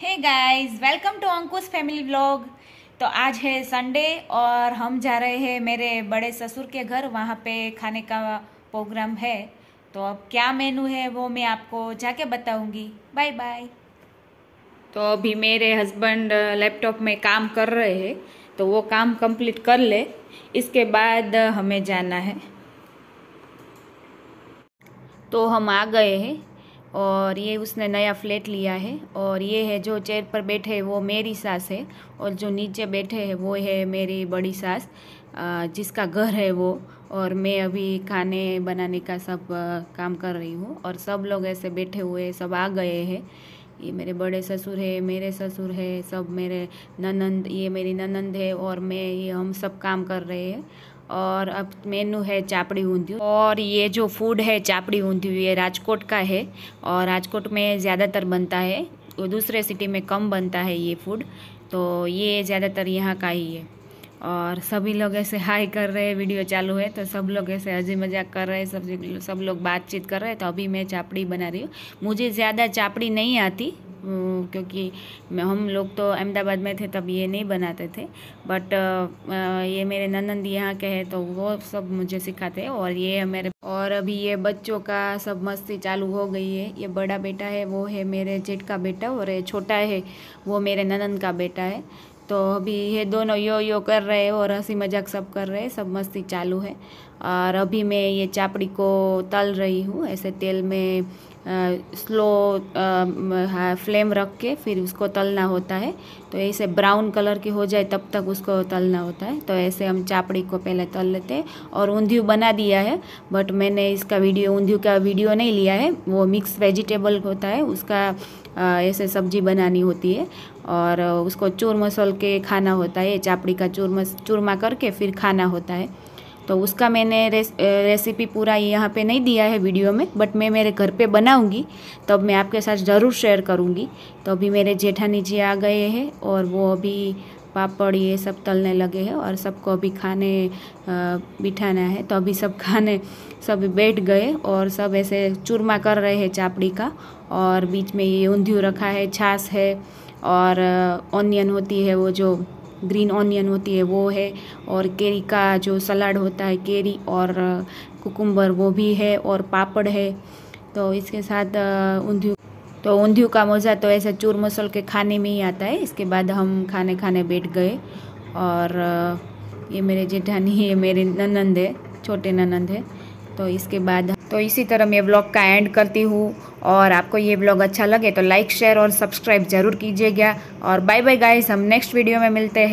hey guys welcome to Ankush family blog तो आज है संडे और हम जा रहे हैं मेरे बड़े ससुर के घर वहाँ पे खाने का प्रोग्राम है तो अब क्या मेनू है वो मैं आपको जाके बताऊँगी बाय बाय तो अभी मेरे हस्बैंड लैपटॉप में काम कर रहे हैं तो वो काम कंप्लीट कर ले इसके बाद हमें जाना है तो हम आ गए हैं और ये उसने नया फ्लैट लिया है और ये है जो चेयर पर बैठे है वो मेरी सास है और जो नीचे बैठे है वो है मेरी बड़ी सास जिसका घर है वो और मैं अभी खाने बनाने का सब काम कर रही हूँ और सब लोग ऐसे बैठे हुए सब आ गए हैं ये मेरे बड़े ससुर है मेरे ससुर है सब मेरे ननंद ये मेरी ननंद है और मैं ये हम सब काम कर रहे हैं और अब मेनू है चापड़ी ऊंधी और ये जो फूड है चापड़ी ऊंधी ये राजकोट का है और राजकोट में ज़्यादातर बनता है दूसरे सिटी में कम बनता है ये फूड तो ये ज़्यादातर यहाँ का ही है और सभी लोग ऐसे हाई कर रहे हैं वीडियो चालू है तो सब लोग ऐसे हजी मजाक कर रहे हैं सब सब लोग बातचीत कर रहे हैं तो अभी मैं चापड़ी बना रही हूँ मुझे ज़्यादा चापड़ी नहीं आती क्योंकि हम लोग तो अहमदाबाद में थे तब ये नहीं बनाते थे बट ये मेरे ननंद यहाँ के हैं तो वो सब मुझे सिखाते हैं और ये है मेरे और अभी ये बच्चों का सब मस्ती चालू हो गई है ये बड़ा बेटा है वो है मेरे जेठ का बेटा और ये छोटा है वो मेरे ननंद का बेटा है तो अभी ये दोनों यो यो कर रहे हैं और हंसी मजाक सब कर रहे हैं सब मस्ती चालू है और अभी मैं ये चापड़ी को तल रही हूँ ऐसे तेल में स्लो फ्लेम रख के फिर उसको तलना होता है तो ऐसे ब्राउन कलर की हो जाए तब तक उसको तलना होता है तो ऐसे हम चापड़ी को पहले तल लेते हैं और ऊंधियू बना दिया है बट मैंने इसका वीडियो ऊंधियू का वीडियो नहीं लिया है वो मिक्स वेजिटेबल होता है उसका ऐसे सब्जी बनानी होती है और उसको चूर मसल के खाना होता है चापड़ी का चूरमा चूरमा करके फिर खाना होता है तो उसका मैंने रेसिपी पूरा यहाँ पे नहीं दिया है वीडियो में बट मैं मेरे घर पे बनाऊँगी तब तो मैं आपके साथ ज़रूर शेयर करूँगी तो अभी मेरे जेठानी जी आ गए हैं और वो अभी पापड़ ये सब तलने लगे हैं और सबको अभी खाने बिठाना है तो अभी सब खाने सब बैठ गए और सब ऐसे चूरमा कर रहे हैं चापड़ी का और बीच में ये ऊंधियू रखा है छाछ है और ऑनियन होती है वो जो ग्रीन ऑनियन होती है वो है और केरी का जो सलाड होता है केरी और कुकुम्बर वो भी है और पापड़ है तो इसके साथ ऊंधियों तो ऊंधियों का मज़ा तो ऐसा चूर मसल के खाने में ही आता है इसके बाद हम खाने खाने बैठ गए और ये मेरे जेठानी है मेरे ननंद है छोटे ननंद है तो इसके बाद तो इसी तरह मैं ब्लॉग का एंड करती हूँ और आपको ये ब्लॉग अच्छा लगे तो लाइक शेयर और सब्सक्राइब जरूर कीजिएगा और बाय बाय गाइस हम नेक्स्ट वीडियो में मिलते हैं